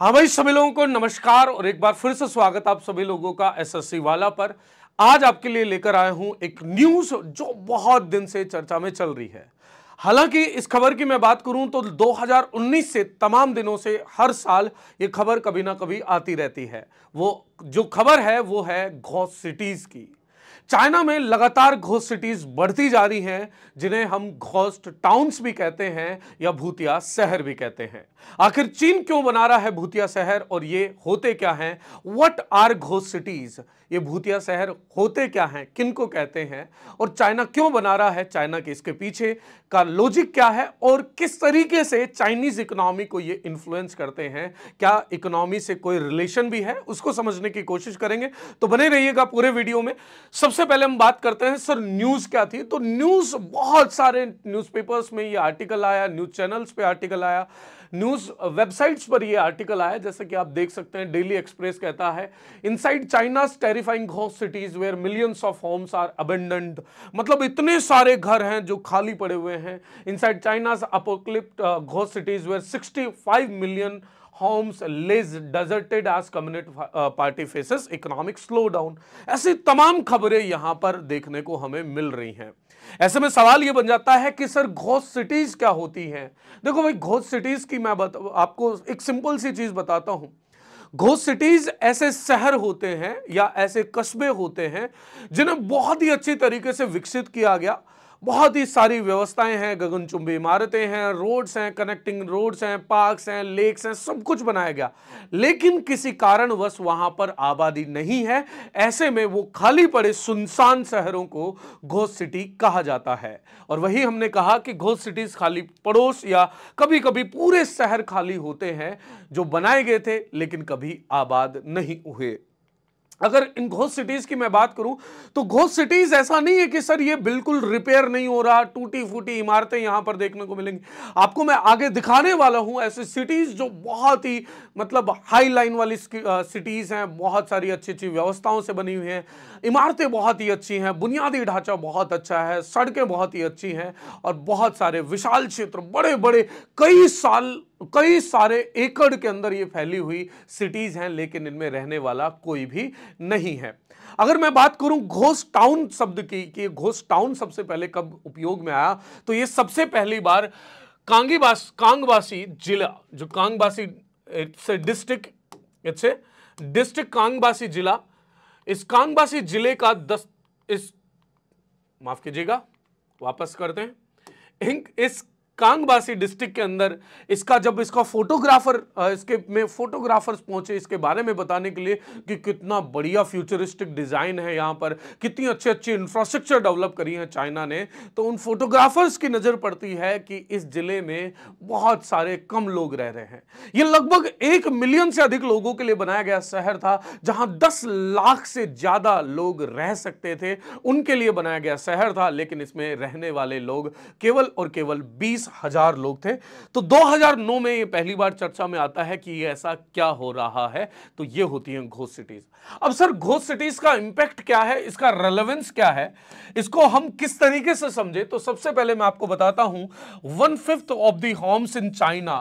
हाँ भाई सभी लोगों को नमस्कार और एक बार फिर से स्वागत आप सभी लोगों का एसएससी वाला पर आज आपके लिए लेकर आया हूं एक न्यूज जो बहुत दिन से चर्चा में चल रही है हालांकि इस खबर की मैं बात करूं तो 2019 से तमाम दिनों से हर साल ये खबर कभी ना कभी आती रहती है वो जो खबर है वो है घोस्ट सिटीज की चाइना में लगातार घोस्ट सिटीज बढ़ती जा रही हैं जिन्हें हम घोस्ट टाउन्स भी कहते हैं या भूतिया शहर भी कहते हैं आखिर चीन क्यों बना रहा है भूतिया शहर और ये होते क्या हैं व्हाट आर घोस्ट सिटीज ये भूतिया शहर होते क्या हैं किनको कहते हैं और चाइना क्यों बना रहा है चाइना के इसके पीछे का लॉजिक क्या है और किस तरीके से चाइनीज इकोनॉमी को ये इन्फ्लुएंस करते हैं क्या इकोनॉमी से कोई रिलेशन भी है उसको समझने की कोशिश करेंगे तो बने रहिएगा पूरे वीडियो में सब सबसे पहले हम बात करते हैं सर न्यूज़ क्या थी तो न्यूज़ बहुत सारे न्यूज़पेपर्स में ये आर्टिकल आया न्यूज़ चैनल्स पे आर्टिकल आया न्यूज़ वेबसाइट्स पर ये आर्टिकल आया जैसे कि आप देख सकते हैं डेली एक्सप्रेस कहता है inside China's terrifying ghost cities where millions of homes are abandoned मतलब इतने सारे घर हैं जो खाली पड़े हुए हैं inside China's apocalyptic ghost cities where sixty million homes deserted deserted as party faces economic slowdown ऐसी तमाम खबरें यहां पर देखने को हमें मिल रही हैं ऐसे में सवाल यह बन जाता है कि सर घोष सिटीज़ क्या होती हैं देखो भाई घोष सिटीज़ की मैं बत, आपको एक सिंपल सी चीज़ बताता हूं घोष सिटीज ऐसे शहर होते हैं या ऐसे कस्बे होते हैं जिन्हें बहुत ही अच्छी तरीके से विकसित किया गया बहुत ही सारी व्यवस्थाएं हैं गगनचुंबी इमारतें हैं रोड्स हैं कनेक्टिंग रोड्स हैं पार्क्स हैं लेक्स हैं सब कुछ बनाया गया लेकिन किसी कारणवश वहां पर आबादी नहीं है ऐसे में वो खाली पड़े सुनसान शहरों को घोष सिटी कहा जाता है और वही हमने कहा कि घोस्ट सिटीज खाली पड़ोस या कभी कभी पूरे शहर खाली होते हैं जो बनाए गए थे लेकिन कभी आबाद नहीं हुए अगर इन घोष सिटीज़ की मैं बात करूं तो घोष सिटीज़ ऐसा नहीं है कि सर ये बिल्कुल रिपेयर नहीं हो रहा टूटी फूटी इमारतें यहां पर देखने को मिलेंगी आपको मैं आगे दिखाने वाला हूं ऐसे सिटीज़ जो बहुत ही मतलब हाई लाइन वाली सिटीज़ हैं बहुत सारी अच्छी अच्छी व्यवस्थाओं से बनी हुई हैं इमारतें बहुत ही अच्छी हैं बुनियादी ढांचा बहुत अच्छा है सड़कें बहुत ही अच्छी हैं और बहुत सारे विशाल क्षेत्र बड़े बड़े कई साल तो कई सारे एकड़ के अंदर ये फैली हुई सिटीज हैं लेकिन इनमें रहने वाला कोई भी नहीं है अगर मैं बात करूं घोष टाउन शब्द की कि घोष टाउन सबसे पहले कब उपयोग में आया तो ये सबसे पहली बार कांगीबास कांगबासी जिला जो Kangbashi it's district it's a district Kangbashi जिला इस कांगबासी जिले का दस इस माफ कीजिएगा वापस करते हैं इस कांगबासी डिस्ट्रिक्ट के अंदर इसका जब इसका फोटोग्राफर इसके में फोटोग्राफर्स पहुंचे इसके बारे में बताने के लिए कि कितना बढ़िया फ्यूचरिस्टिक डिज़ाइन है यहाँ पर कितनी अच्छी अच्छी इंफ्रास्ट्रक्चर डेवलप करी है चाइना ने तो उन फोटोग्राफर्स की नज़र पड़ती है कि इस ज़िले में बहुत सारे कम लोग रह रहे हैं ये लगभग एक मिलियन से अधिक लोगों के लिए बनाया गया शहर था जहाँ दस लाख से ज़्यादा लोग रह सकते थे उनके लिए बनाया गया शहर था लेकिन इसमें रहने वाले लोग केवल और केवल बीस बीस हजार लोग थे तो 2009 में ये पहली बार चर्चा में आता है कि ये ऐसा क्या हो रहा है तो ये होती हैं घोष सिटीज अब सर घोष सिटीज का इंपैक्ट क्या है इसका रेलेवेंस क्या है इसको हम किस तरीके से समझे तो सबसे पहले मैं आपको बताता हूं one fifth of the homes in China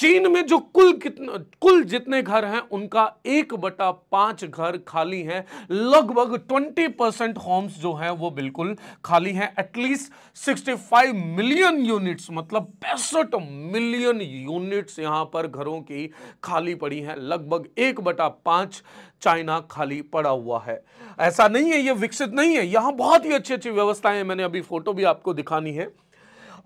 चीन में जो कुल कितना कुल जितने घर हैं उनका एक बटा पांच घर खाली है लगभग ट्वेंटी परसेंट होम्स जो है वो बिल्कुल खाली है at least sixty five million units मतलब पैंसठ मिलियन यूनिट्स यहां पर घरों की खाली पड़ी हैं लगभग एक बटा पांच चाइना खाली पड़ा हुआ है ऐसा नहीं है ये विकसित नहीं है यहां बहुत ही अच्छी अच्छी व्यवस्थाएं मैंने अभी फोटो भी आपको दिखानी है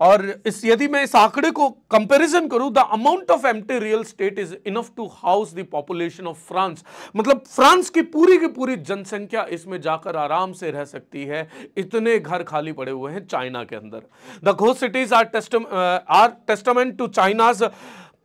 और इस यदि मैं इस आंकड़े को कंपैरिजन करूं the amount of empty real estate is enough to house the population of France मतलब फ्रांस की पूरी की पूरी जनसंख्या इसमें जाकर आराम से रह सकती है इतने घर खाली पड़े हुए हैं चाइना के अंदर द घो cities are test are testament to China's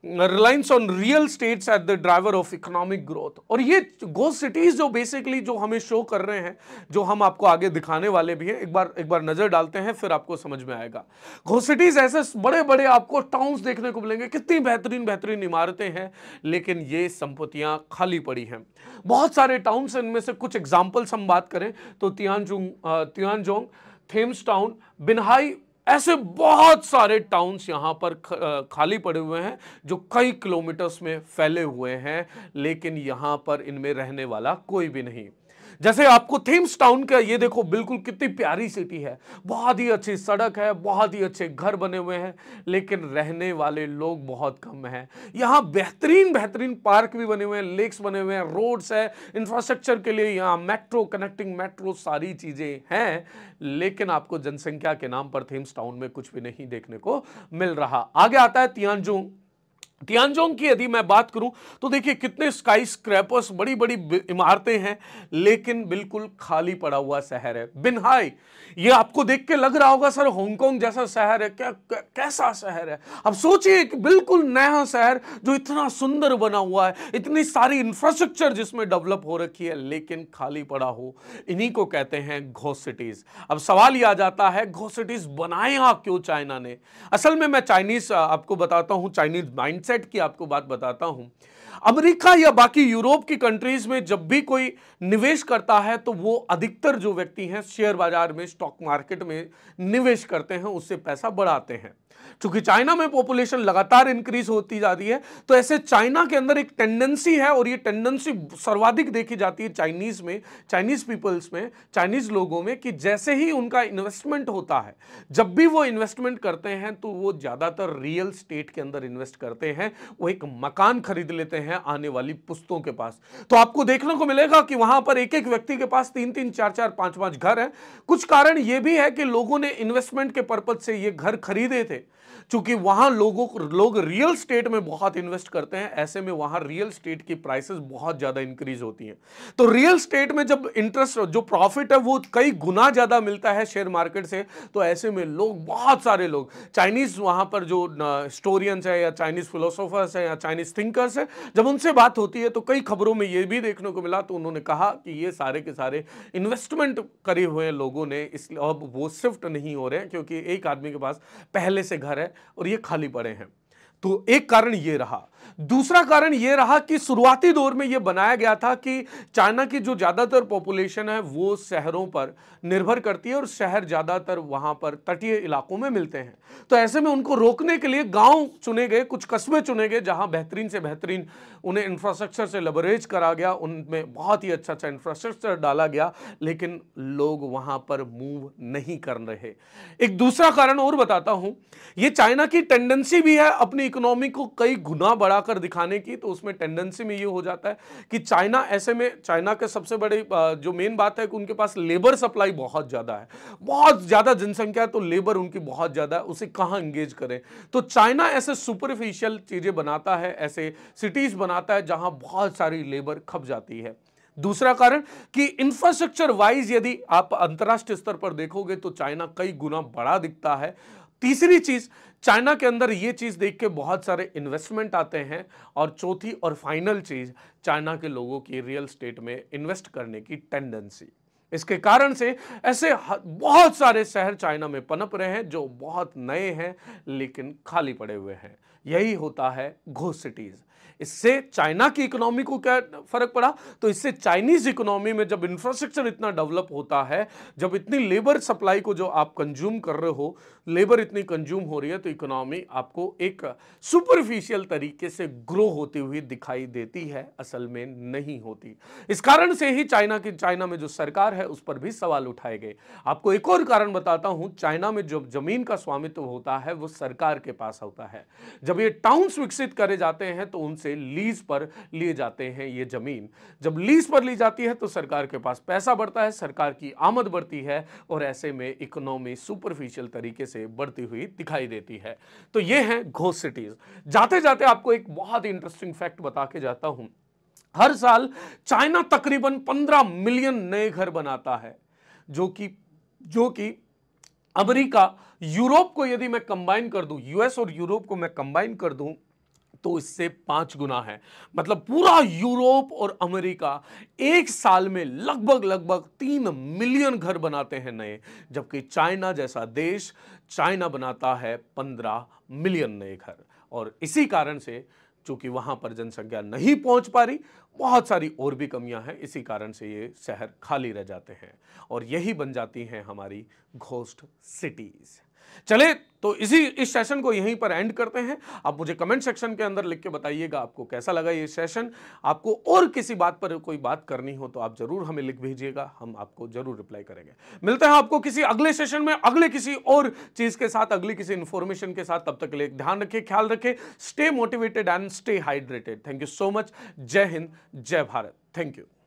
reliance on real estates at the driver of economic growth और ये गो सिटीज जो बेसिकली जो हमें शो कर रहे हैं जो हम आपको आगे दिखाने वाले भी हैं एक बार एक बार नजर डालते हैं फिर आपको समझ में आएगा गो सिटीज ऐसे बड़े बड़े आपको टाउन्स देखने को मिलेंगे कितनी बेहतरीन बेहतरीन इमारतें हैं लेकिन ये संपत्तियां खाली पड़ी हैं बहुत सारे टाउन्स इनमें से कुछ एग्जाम्पल्स हम बात करें तो तियानजुंग तियानजोंग थेम्स टाउन बिनहाई ऐसे बहुत सारे टाउन्स यहाँ पर खाली पड़े हुए हैं जो कई किलोमीटर्स में फैले हुए हैं लेकिन यहाँ पर इनमें रहने वाला कोई भी नहीं जैसे आपको थीम्स टाउन का ये देखो बिल्कुल कितनी प्यारी सिटी है बहुत ही अच्छी सड़क है बहुत ही अच्छे घर बने हुए हैं लेकिन रहने वाले लोग बहुत कम हैं यहाँ बेहतरीन बेहतरीन पार्क भी बने हुए हैं लेक्स बने हुए हैं रोड्स है इंफ्रास्ट्रक्चर के लिए यहाँ मेट्रो कनेक्टिंग मेट्रो सारी चीज़ें हैं लेकिन आपको जनसंख्या के नाम पर थीम्स टाउन में कुछ भी नहीं देखने को मिल रहा आगे आता है तियानजुंग तियानजोंग की यदि मैं बात करूं तो देखिए कितने स्काई स्क्रैपर्स बड़ी बड़ी इमारतें हैं लेकिन बिल्कुल खाली पड़ा हुआ शहर है बिनहाई ये आपको देख के लग रहा होगा सर हांगकांग जैसा शहर है क्या कैसा शहर है अब सोचिए कि बिल्कुल नया शहर जो इतना सुंदर बना हुआ है इतनी सारी इंफ्रास्ट्रक्चर जिसमें डेवलप हो रखी है लेकिन खाली पड़ा हो इन्हीं को कहते हैं घो सिटीज अब सवाल यह आ जाता है घो सिटीज बनाया क्यों चाइना ने असल में मैं चाइनीज आपको बताता हूँ चाइनीज माइंड सेट की आपको बात बताता हूँ अमेरिका या बाकी यूरोप की कंट्रीज में जब भी कोई निवेश करता है तो वो अधिकतर जो व्यक्ति हैं शेयर बाजार में स्टॉक मार्केट में निवेश करते हैं उससे पैसा बढ़ाते हैं चूंकि चाइना में पॉपुलेशन लगातार इंक्रीज होती जाती है तो ऐसे चाइना के अंदर एक टेंडेंसी है और ये टेंडेंसी सर्वाधिक देखी जाती है चाइनीज में चाइनीज पीपल्स में चाइनीज लोगों में कि जैसे ही उनका इन्वेस्टमेंट होता है जब भी वो इन्वेस्टमेंट करते हैं तो वो ज़्यादातर रियल स्टेट के अंदर इन्वेस्ट करते हैं वो एक मकान खरीद लेते हैं हैं आने वाली पुस्तों के पास तो आपको देखने को मिलेगा कि वहां पर एक एक व्यक्ति के पास तीन तीन चार चार पांच पांच घर हैं कुछ कारण यह भी है कि लोगों ने इन्वेस्टमेंट के पर्पज से ये घर खरीदे थे चूंकि वहां लोगों लोग रियल स्टेट में बहुत इन्वेस्ट करते हैं ऐसे में वहां रियल स्टेट की प्राइसेस बहुत ज्यादा इंक्रीज होती हैं तो रियल स्टेट में जब इंटरेस्ट जो प्रॉफिट है वो कई गुना ज्यादा मिलता है शेयर मार्केट से तो ऐसे में लोग बहुत सारे लोग चाइनीज वहां पर जो हिस्टोरियंस है या चाइनीज फिलोसोफर्स है या चाइनीज थिंकर्स है जब उनसे बात होती है तो कई खबरों में ये भी देखने को मिला तो उन्होंने कहा कि ये सारे के सारे इन्वेस्टमेंट करे हुए लोगों ने इसलिए अब वो शिफ्ट नहीं हो रहे हैं क्योंकि एक आदमी के पास पहले से घर है और ये खाली पड़े हैं तो एक कारण यह रहा दूसरा कारण यह रहा कि शुरुआती दौर में यह बनाया गया था कि चाइना की जो ज़्यादातर पॉपुलेशन है वो शहरों पर निर्भर करती है और शहर ज़्यादातर वहां पर तटीय इलाकों में मिलते हैं तो ऐसे में उनको रोकने के लिए गांव चुने गए कुछ कस्बे चुने गए जहां बेहतरीन से बेहतरीन उन्हें इंफ्रास्ट्रक्चर से लबरेज करा गया उनमें बहुत ही अच्छा अच्छा इंफ्रास्ट्रक्चर डाला गया लेकिन लोग वहां पर मूव नहीं कर रहे एक दूसरा कारण और बताता हूं यह चाइना की टेंडेंसी भी है अपनी इकोनॉमी को कई गुना बढ़ाकर दिखाने की तो उसमें टेंडेंसी में ये हो जाता है कि चाइना ऐसे में चाइना के सबसे बड़े जो मेन बात है कि उनके पास लेबर सप्लाई बहुत ज़्यादा है बहुत ज़्यादा जनसंख्या है तो लेबर उनकी बहुत ज़्यादा है उसे कहाँ इंगेज करें तो चाइना ऐसे सुपरफिशियल चीज़ें बनाता है ऐसे सिटीज़ बनाता है जहाँ बहुत सारी लेबर खप जाती है दूसरा कारण कि इंफ्रास्ट्रक्चर वाइज यदि आप अंतर्राष्ट्रीय स्तर पर देखोगे तो चाइना कई गुना बड़ा दिखता है तीसरी चीज चाइना के अंदर ये चीज़ देख के बहुत सारे इन्वेस्टमेंट आते हैं और चौथी और फाइनल चीज़ चाइना के लोगों की रियल स्टेट में इन्वेस्ट करने की टेंडेंसी इसके कारण से ऐसे बहुत सारे शहर चाइना में पनप रहे हैं जो बहुत नए हैं लेकिन खाली पड़े हुए हैं यही होता है घो सिटीज़ इससे चाइना की इकोनॉमी को क्या फर्क पड़ा तो इससे चाइनीज इकोनॉमी में जब इंफ्रास्ट्रक्चर इतना डेवलप होता है जब इतनी लेबर सप्लाई को जो आप कंज्यूम कर रहे हो लेबर इतनी कंज्यूम हो रही है तो इकोनॉमी आपको एक सुपरफिशियल तरीके से ग्रो होती हुई दिखाई देती है असल में नहीं होती इस कारण से ही चाइना की चाइना में जो सरकार है है उस पर भी सवाल उठाए गए आपको एक और कारण बताता हूं चाइना में जो जमीन का स्वामित्व होता है वो सरकार के पास होता है जब ये टाउन्स विकसित करे जाते हैं तो उनसे लीज पर लिए जाते हैं ये जमीन जब लीज पर ली जाती है तो सरकार के पास पैसा बढ़ता है सरकार की आमद बढ़ती है और ऐसे में इकोनॉमी सुपरफिशियल तरीके से बढ़ती हुई दिखाई देती है तो ये है घोस्ट सिटीज जाते जाते आपको एक बहुत इंटरेस्टिंग फैक्ट बता के जाता हूं हर साल चाइना तकरीबन 15 मिलियन नए घर बनाता है जो कि जो कि अमेरिका यूरोप को यदि मैं कंबाइन कर दूं यूएस और यूरोप को मैं कंबाइन कर दूं तो इससे पांच गुना है मतलब पूरा यूरोप और अमेरिका एक साल में लगभग लगभग तीन मिलियन घर बनाते हैं नए जबकि चाइना जैसा देश चाइना बनाता है पंद्रह मिलियन नए घर और इसी कारण से चूंकि वहां पर जनसंख्या नहीं पहुंच पा रही बहुत सारी और भी कमियां हैं इसी कारण से ये शहर खाली रह जाते हैं और यही बन जाती हैं हमारी घोस्ट सिटीज़ चले तो इसी इस सेशन को यहीं पर एंड करते हैं आप मुझे कमेंट सेक्शन के अंदर लिख के बताइएगा आपको कैसा लगा ये सेशन आपको और किसी बात पर कोई बात करनी हो तो आप जरूर हमें लिख भेजिएगा हम आपको जरूर रिप्लाई करेंगे मिलते हैं आपको किसी अगले सेशन में अगले किसी और चीज के साथ अगली किसी इंफॉर्मेशन के साथ तब तक के लिए ध्यान रखे ख्याल रखें stay motivated and stay hydrated thank you so much जय हिंद जय भारत थैंक यू